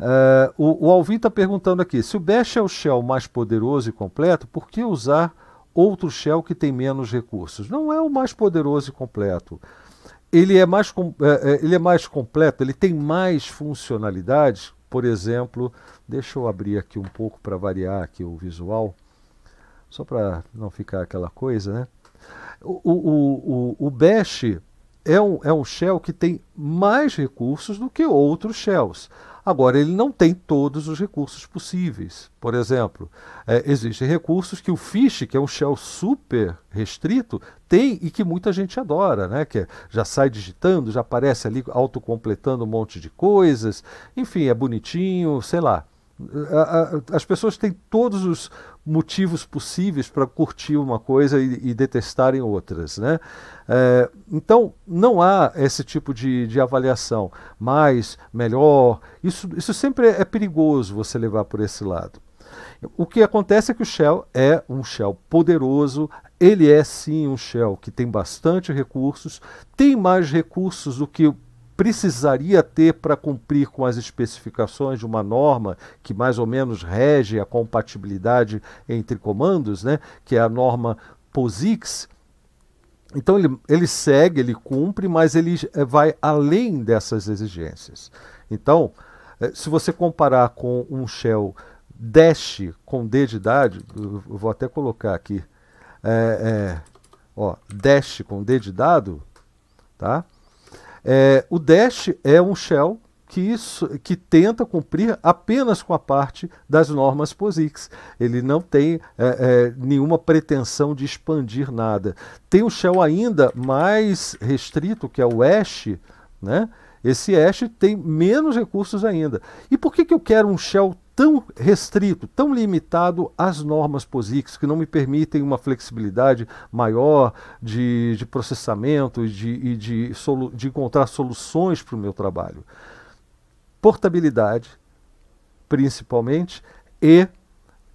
Uh, o, o Alvin está perguntando aqui: se o Bash é o shell mais poderoso e completo, por que usar outro shell que tem menos recursos? Não é o mais poderoso e completo. Ele é mais, com, é, é, ele é mais completo, ele tem mais funcionalidades. Por exemplo, deixa eu abrir aqui um pouco para variar aqui o visual, só para não ficar aquela coisa, né? O, o, o, o Bash é um, é um shell que tem mais recursos do que outros shells. Agora, ele não tem todos os recursos possíveis. Por exemplo, é, existem recursos que o Fish, que é um shell super restrito, tem e que muita gente adora, né? Que é, já sai digitando, já aparece ali autocompletando um monte de coisas, enfim, é bonitinho, sei lá. A, a, as pessoas têm todos os, motivos possíveis para curtir uma coisa e, e detestarem outras. Né? É, então, não há esse tipo de, de avaliação, mais, melhor. Isso, isso sempre é, é perigoso você levar por esse lado. O que acontece é que o Shell é um Shell poderoso, ele é sim um Shell que tem bastante recursos, tem mais recursos do que precisaria ter para cumprir com as especificações de uma norma que mais ou menos rege a compatibilidade entre comandos, né, que é a norma POSIX. Então ele, ele segue, ele cumpre, mas ele eh, vai além dessas exigências. Então, eh, se você comparar com um shell dash com D de idade, vou até colocar aqui, é, é, ó, dash com D de dado, tá? É, o Dash é um shell que, isso, que tenta cumprir apenas com a parte das normas POSIX. Ele não tem é, é, nenhuma pretensão de expandir nada. Tem um shell ainda mais restrito, que é o Ash, né? Esse Ash tem menos recursos ainda. E por que, que eu quero um shell tão restrito, tão limitado às normas POSIX, que não me permitem uma flexibilidade maior de, de processamento e de, e de, solu, de encontrar soluções para o meu trabalho. Portabilidade, principalmente, e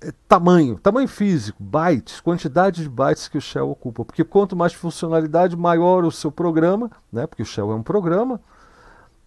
eh, tamanho, tamanho físico, bytes, quantidade de bytes que o shell ocupa, porque quanto mais funcionalidade, maior o seu programa, né? Porque o shell é um programa,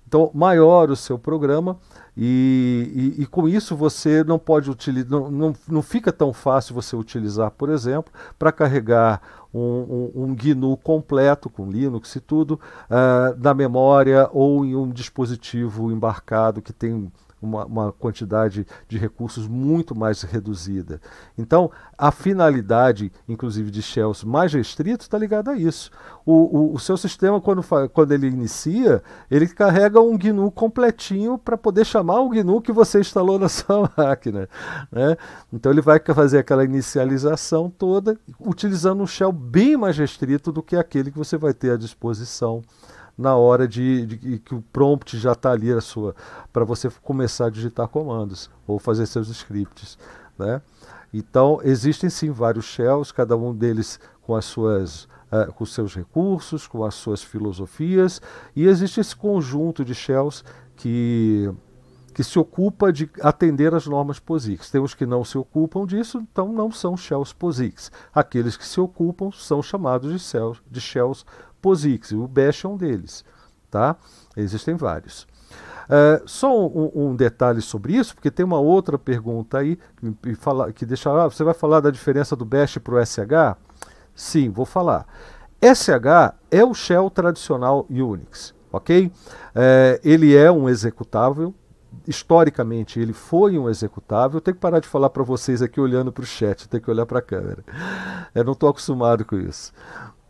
então, maior o seu programa e, e, e com isso você não pode utilizar, não, não, não, fica tão fácil você utilizar, por exemplo, para carregar um, um, um, GNU completo com Linux e tudo uh, na memória ou em um dispositivo embarcado que tem uma, uma quantidade de recursos muito mais reduzida. Então, a finalidade, inclusive, de shells mais restritos está ligada a isso. O, o, o seu sistema, quando, quando ele inicia, ele carrega um GNU completinho para poder chamar o GNU que você instalou na sua máquina. Né? Então, ele vai fazer aquela inicialização toda utilizando um shell bem mais restrito do que aquele que você vai ter à disposição na hora de, de que o prompt já está ali a sua para você começar a digitar comandos ou fazer seus scripts, né? Então existem sim vários shells, cada um deles com as suas Uh, com seus recursos, com as suas filosofias, e existe esse conjunto de shells que, que se ocupa de atender às normas POSIX. Tem os que não se ocupam disso, então não são shells POSIX. Aqueles que se ocupam são chamados de shells, de shells POSIX, o Bash é um deles, tá? Existem vários. Uh, só um, um, detalhe sobre isso, porque tem uma outra pergunta aí que, fala, que deixa. Ah, você vai falar da diferença do Bash para o SH? Sim, vou falar. SH é o shell tradicional Unix, ok? É, ele é um executável. Historicamente, ele foi um executável. Eu tenho que parar de falar para vocês aqui olhando para o chat, tenho que olhar para a câmera. Eu não estou acostumado com isso.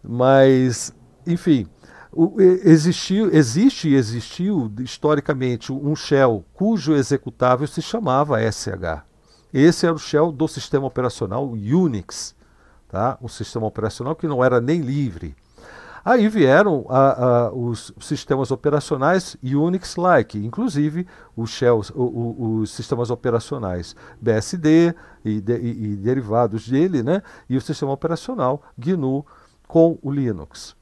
Mas enfim, o, existiu, existe e existiu historicamente um shell cujo executável se chamava SH. Esse era o shell do sistema operacional Unix, tá? um sistema operacional que não era nem livre. Aí vieram a, a, os sistemas operacionais Unix-like, inclusive os, shells, o, o, os sistemas operacionais BSD e, de, e, e derivados dele, né? e o sistema operacional GNU com o Linux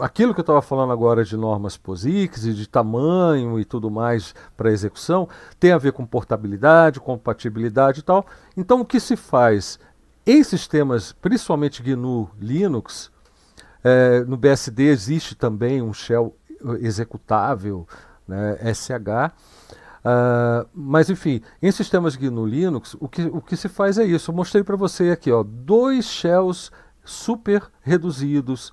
aquilo que eu estava falando agora de normas POSIX e de tamanho e tudo mais para execução tem a ver com portabilidade, compatibilidade e tal. Então, o que se faz em sistemas, principalmente GNU Linux, é, no BSD existe também um shell executável, né, SH. Uh, ah, mas enfim, em sistemas GNU Linux, o que, o que se faz é isso. Eu mostrei para você aqui, ó, dois shells super reduzidos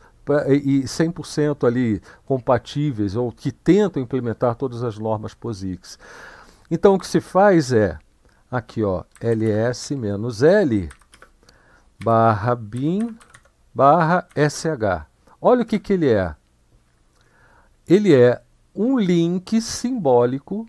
e 100% ali compatíveis ou que tentam implementar todas as normas POSIX. Então o que se faz é, aqui ó, ls-l barra bin barra sh. Olha o que, que ele é. Ele é um link simbólico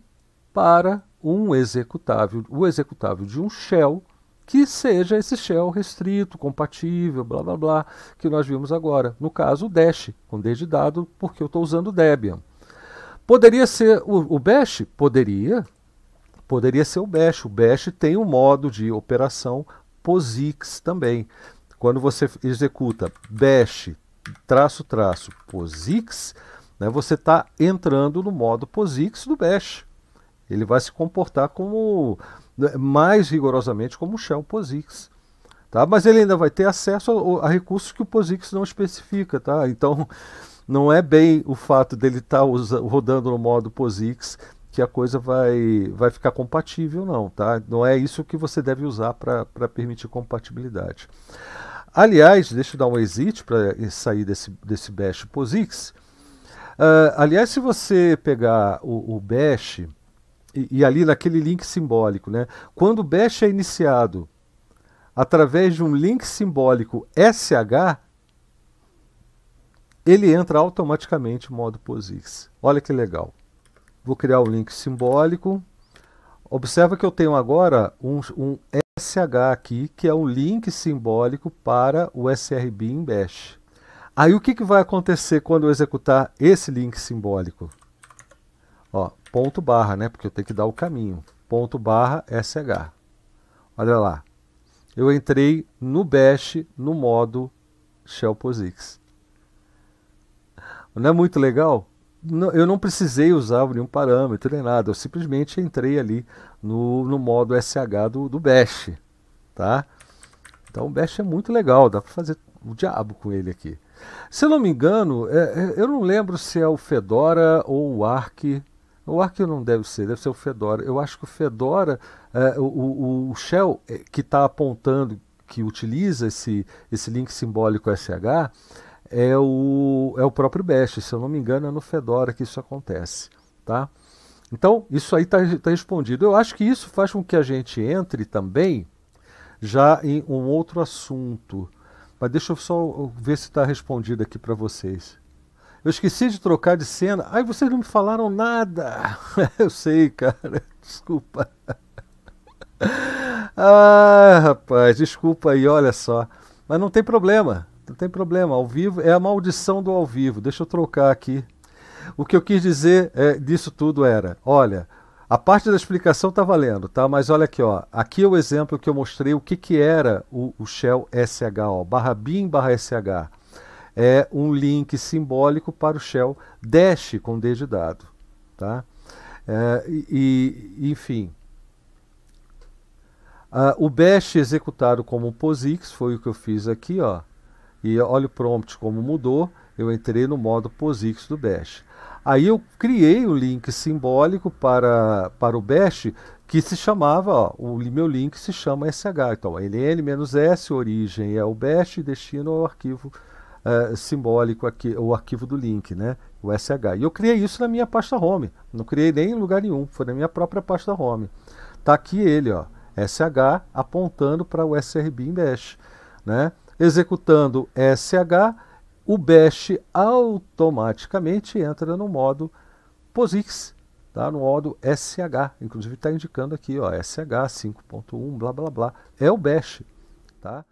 para um executável, o executável de um shell que seja esse shell restrito, compatível, blá blá blá, que nós vimos agora. No caso, o Dash, com D de dado, porque eu estou usando Debian. Poderia ser o, o Bash? Poderia. Poderia ser o Bash. O Bash tem um modo de operação POSIX também. Quando você executa Bash traço traço POSIX, né, você está entrando no modo POSIX do Bash. Ele vai se comportar como né, mais rigorosamente como o Shell POSIX. Tá? Mas ele ainda vai ter acesso a, a recursos que o POSIX não especifica. Tá? Então, não é bem o fato dele estar tá rodando no modo POSIX que a coisa vai, vai ficar compatível, não. Tá? Não é isso que você deve usar para permitir compatibilidade. Aliás, deixa eu dar um exit para eh, sair desse, desse Bash POSIX. Uh, aliás, se você pegar o, o Bash e, e, ali naquele link simbólico, né? Quando o bash é iniciado através de um link simbólico SH, ele entra automaticamente em modo POSIX. Olha que legal. Vou criar um link simbólico. Observa que eu tenho agora um, um SH aqui, que é um link simbólico para o em Bash. Aí o que, que vai acontecer quando eu executar esse link simbólico? Ó, ponto barra, né? Porque eu tenho que dar o caminho. Ponto barra SH. Olha lá. Eu entrei no bash no modo Shell POSIX. Não é muito legal? eu não precisei usar nenhum parâmetro nem nada. Eu simplesmente entrei ali no, no modo SH do, do bash. Tá? Então o bash é muito legal. Dá para fazer o diabo com ele aqui. Se eu não me engano, é, é eu não lembro se é o Fedora ou o Arc o arquivo não deve ser, deve ser o Fedora. Eu acho que o Fedora, é, o, o, Shell é, que está apontando, que utiliza esse, esse link simbólico SH, é o, é o próprio Bash. Se eu não me engano, é no Fedora que isso acontece. Tá? Então, isso aí está tá respondido. Eu acho que isso faz com que a gente entre também já em um outro assunto. Mas deixa eu só ver se está respondido aqui para vocês. Eu esqueci de trocar de cena. Ai, vocês não me falaram nada. Eu sei, cara. Desculpa. Ah, rapaz, desculpa aí, olha só. Mas não tem problema. Não tem problema. Ao vivo é a maldição do ao vivo. Deixa eu trocar aqui. O que eu quis dizer é, disso tudo era, olha, a parte da explicação tá valendo, tá? Mas olha aqui, ó. Aqui é o exemplo que eu mostrei o que, que era o, o Shell SH, ó, barra bin barra SH é um link simbólico para o shell dash com D de dado. Tá? É, e, enfim, uh, o bash executado como POSIX foi o que eu fiz aqui, ó, e olha o prompt como mudou, eu entrei no modo POSIX do bash. Aí eu criei o um link simbólico para, para o bash que se chamava, ó, o meu link se chama SH, então ln-s, é origem é o bash, destino é o arquivo uh, simbólico aqui, o arquivo do link, né? O SH. E eu criei isso na minha pasta home. Não criei nem em lugar nenhum. Foi na minha própria pasta home. Tá aqui ele, ó. SH apontando para o SRBIM Bash, né? Executando SH, o Bash automaticamente entra no modo POSIX, tá? no modo SH. Inclusive está indicando aqui, ó, SH 5.1, blá blá blá. É o Bash, tá?